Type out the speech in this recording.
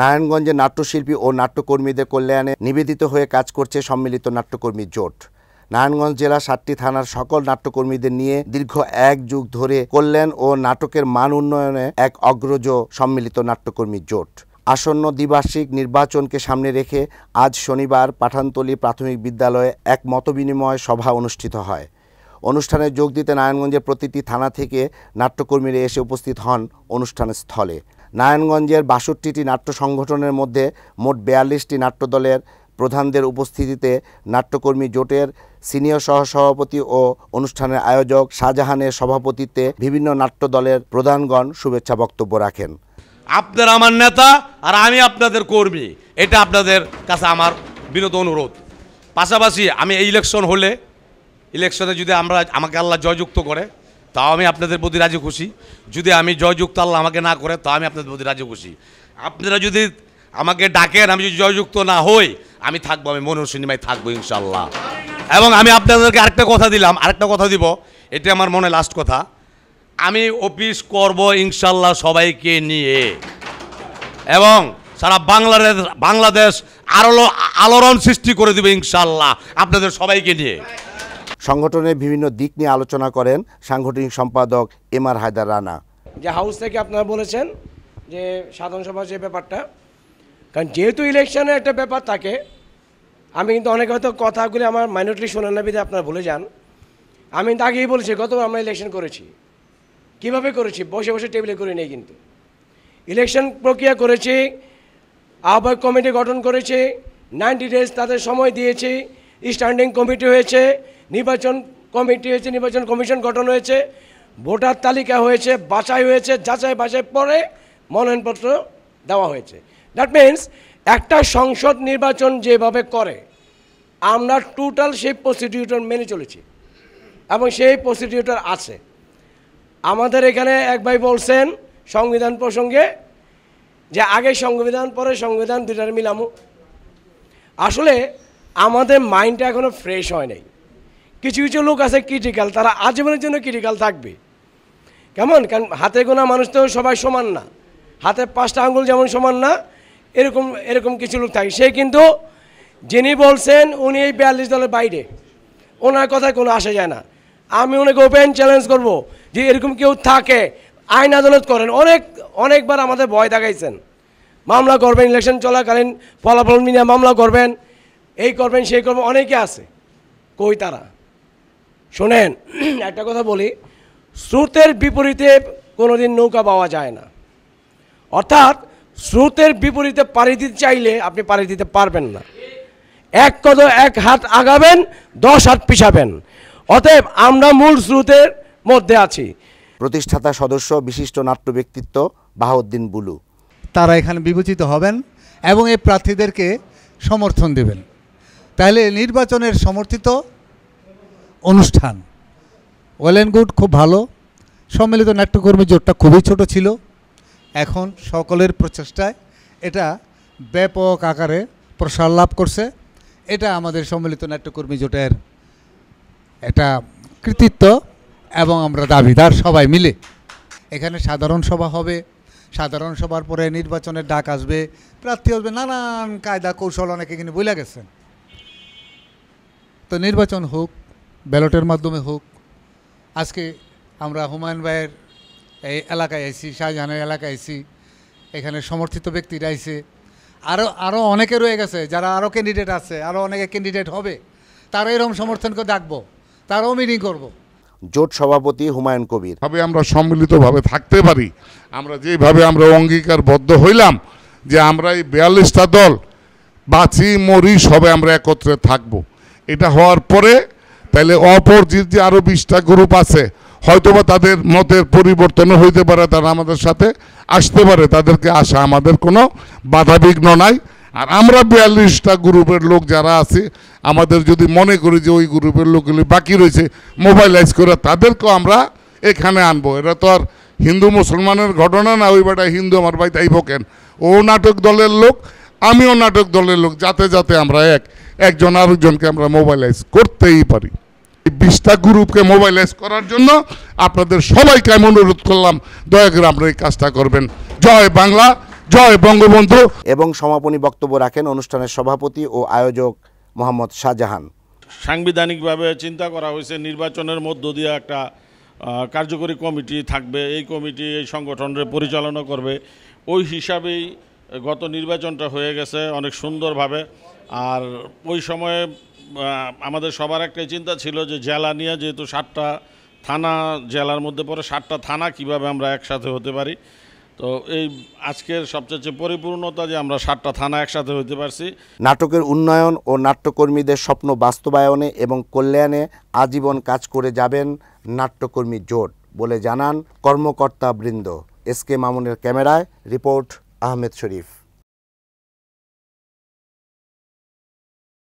নারায়ণগঞ্জে নাট্যশিল্পী ও নাট্যকর্মীদের কল্যাণে নিবেদিত হয়ে কাজ করছে সম্মিলিত নাট্যকর্মী জোট নারায়ণগঞ্জ জেলা সাতটি থানার সকল নাট্যকর্মীদের নিয়ে দীর্ঘ এক যুগ ধরে কল্যাণ ও নাটকের মান উন্নয়নে এক অগ্রজ সম্মিলিত নাট্যকর্মী জোট আসন্ন দ্বিবার্ষিক নির্বাচনকে সামনে রেখে আজ শনিবার পাঠানতলী প্রাথমিক বিদ্যালয়ে এক মতবিনিময় সভা অনুষ্ঠিত হয় অনুষ্ঠানে যোগ দিতে নারায়ণগঞ্জের প্রতিটি থানা থেকে নাট্যকর্মীরা এসে উপস্থিত হন অনুষ্ঠান স্থলে নারায়ণগঞ্জের বাষট্টিটি নাট্য সংগঠনের মধ্যে মোট বিয়াল্লিশটি নাট্যদলের প্রধানদের উপস্থিতিতে নাট্যকর্মী জোটের সিনিয়র সহসভাপতি ও অনুষ্ঠানের আয়োজক শাহজাহানের সভাপতিত্বে বিভিন্ন নাট্য দলের প্রধানগণ শুভেচ্ছা বক্তব্য রাখেন আপনার আমার নেতা আর আমি আপনাদের কর্মী এটা আপনাদের কাছে আমার বিনোদ অনুরোধ পাশাপাশি আমি এই ইলেকশন হলে ইলেকশনে যদি আমরা আমাকে আল্লাহ জয়যুক্ত করে তাও আমি আপনাদের প্রতি রাজি খুশি যদি আমি জয়যুক্ত আল্লাহ আমাকে না করে তাও আমি আপনাদের প্রতি রাজি খুশি আপনারা যদি আমাকে ডাকেন আমি যদি জয়যুক্ত না হই আমি থাকবো আমি মনোর সিনেমায় থাকবো ইনশাল্লাহ এবং আমি আপনাদেরকে আরেকটা কথা দিলাম আরেকটা কথা দিব এটা আমার মনে লাস্ট কথা আমি অফিস করব ইনশাল্লাহ সবাইকে নিয়ে এবং সারা বাংলাদেশ বাংলাদেশ আরো আলোড়ন সৃষ্টি করে দেবে ইনশাল্লাহ আপনাদের সবাইকে নিয়ে সংগঠনের বিভিন্ন দিক নিয়ে আলোচনা করেন সাংগঠনিক সম্পাদক এম আর হায়দার রানা যে হাউস থেকে আপনারা বলেছেন যে সাধারণ সভা যে ব্যাপারটা কারণ যেহেতু ইলেকশনের একটা ব্যাপার থাকে আমি কিন্তু অনেক হয়তো কথাগুলি আমার মাইনরিটি শোনেন না বিধে আপনারা বলে যান আমি কিন্তু আগেই বলেছি গতবার আমরা ইলেকশন করেছি কিভাবে করেছি বসে বসে টেবিলে করে নেই কিন্তু ইলেকশন প্রক্রিয়া করেছি আহ্বায়ক কমিটি গঠন করেছে নাইনটি ডেজ তাদের সময় দিয়েছি স্ট্যান্ডিং কমিটি হয়েছে নির্বাচন কমিটি হয়েছে নির্বাচন কমিশন গঠন হয়েছে ভোটার তালিকা হয়েছে বাছাই হয়েছে যাচাই বাছাই পরে মনোনয়নপত্র দেওয়া হয়েছে দ্যাট মিন্স একটা সংসদ নির্বাচন যেভাবে করে আমরা টোটাল সেই প্রসিডিউটর মেনে চলেছি এবং সেই প্রসিডিউটর আছে আমাদের এখানে এক ভাই বলছেন সংবিধান প্রসঙ্গে যে আগে সংবিধান পরে সংবিধান দুটার মিলামু আসলে আমাদের মাইন্ডটা এখনও ফ্রেশ হয় নাই কিছু কিছু লোক আছে ক্রিটিক্যাল তারা আজীবনের জন্য ক্রিটিক্যাল থাকবে কেমন কারণ হাতে গোনা মানুষ তো সবাই সমান না হাতে পাঁচটা আঙ্গুল যেমন সমান না এরকম এরকম কিছু লোক থাকে সে কিন্তু যিনি বলছেন উনি এই বিয়াল্লিশ দলের বাইরে ওনার কথায় কোনো আসা যায় না আমি অনেক ওপেন চ্যালেঞ্জ করব যে এরকম কেউ থাকে আইন আদালত করেন অনেক অনেকবার আমাদের ভয় দেখাইছেন মামলা করবেন ইলেকশন চলাকালীন ফলাফল নিয়ে মামলা করবেন এই করবেন সেই করবেন অনেকে আছে কই তারা শোনেন একটা কথা বলি স্রোতের বিপরীতে কোনো দিন নৌকা পাওয়া যায় না অর্থাৎ স্রোতের বিপরীতে পাড়ি দিতে চাইলে আপনি পাড়ি দিতে পারবেন না এক কত এক হাত আগাবেন দশ হাত পিছাবেন অতএব আমরা মূল স্রোতের মধ্যে আছি প্রতিষ্ঠাতা সদস্য বিশিষ্ট নাট্য ব্যক্তিত্ব বাহাউদ্দিন বুলু তারা এখানে বিবেচিত হবেন এবং এই প্রার্থীদেরকে সমর্থন দেবেন তাহলে নির্বাচনের সমর্থিত অনুষ্ঠান ওয়েল অ্যান্ড গুড খুব ভালো সম্মিলিত নাট্যকর্মী জোটটা খুবই ছোট ছিল এখন সকলের প্রচেষ্টায় এটা ব্যাপক আকারে প্রসার লাভ করছে এটা আমাদের সম্মিলিত নাট্যকর্মী জোটের এটা কৃতিত্ব এবং আমরা দাবিদার সবাই মিলে এখানে সাধারণ সভা হবে সাধারণ সভার পরে নির্বাচনের ডাক আসবে প্রার্থী আসবে নানান কায়দা কৌশল অনেকে কিন্তু বলে গেছেন তো নির্বাচন হোক ব্যালটের মাধ্যমে হোক আজকে আমরা হুমায়ুন ভাইয়ের এই এলাকায় আইসি শাহজাহানের এলাকায় আইসি এখানে সমর্থিত ব্যক্তিরা আইসে আরও আরও অনেকে রয়ে গেছে যারা আরও ক্যান্ডিডেট আছে আরও অনেকে ক্যান্ডিডেট হবে তারা এরকম সমর্থনকে ডাকবো তারাও মিটিং করব। জোট সভাপতি হুমায়ুন কবির ভাবে আমরা সম্মিলিতভাবে থাকতে পারি আমরা যেভাবে আমরা অঙ্গীকারবদ্ধ হইলাম যে আমরা এই বিয়াল্লিশটা দল বাঁচি মরি সবে আমরা একত্রে থাকব। এটা হওয়ার পরে তাহলে অপর যে আরও বিশটা গ্রুপ আছে হয়তোবা তাদের মতের পরিবর্তনও হইতে পারে তারা আমাদের সাথে আসতে পারে তাদেরকে আসা আমাদের কোনো বাধাবিঘ্ন নাই আর আমরা বিয়াল্লিশটা গ্রুপের লোক যারা আছে আমাদের যদি মনে করি যে ওই গ্রুপের লোকগুলি বাকি রয়েছে মোবাইলাইজ করে তাদেরকেও আমরা এখানে আনবো এটা তো আর হিন্দু মুসলমানের ঘটনা না ওই বেটা হিন্দু আমার ভাই তাই ভোকেন ও নাটক দলের লোক আমিও নাটক দলের লোক যাতে যাতে আমরা এক একজন আরেকজনকে আমরা মোবাইলাইজ করতেই পারি বিশটা গ্রুপকে মোবাইলাইজ করার জন্য আপনাদের সবাইকে আমি অনুরোধ করলাম দয়া করে আপনারা এই কাজটা করবেন জয় বাংলা জয় বঙ্গবন্ধু এবং সমাপনী বক্তব্য রাখেন অনুষ্ঠানের সভাপতি ও আয়োজক মোহাম্মদ শাহজাহান সাংবিধানিকভাবে চিন্তা করা হয়েছে নির্বাচনের মধ্য দিয়ে একটা কার্যকরী কমিটি থাকবে এই কমিটি এই সংগঠনের পরিচালনা করবে ওই হিসাবেই গত নির্বাচনটা হয়ে গেছে অনেক সুন্দরভাবে আর ওই সময়ে আমাদের সবার একটা চিন্তা ছিল যে জেলা নিয়ে যেহেতু সাতটা থানা জেলার মধ্যে পড়ে সাতটা থানা কিভাবে আমরা একসাথে হতে পারি তো এই আজকের সবচেয়ে পরিপূর্ণতা যে আমরা সাতটা থানা একসাথে হইতে পারছি নাটকের উন্নয়ন ও নাট্যকর্মীদের স্বপ্ন বাস্তবায়নে এবং কল্যাণে আজীবন কাজ করে যাবেন নাট্যকর্মী জোট বলে জানান কর্মকর্তা বৃন্দ এস কে মামুনের ক্যামেরায় রিপোর্ট Ahmed Sharif.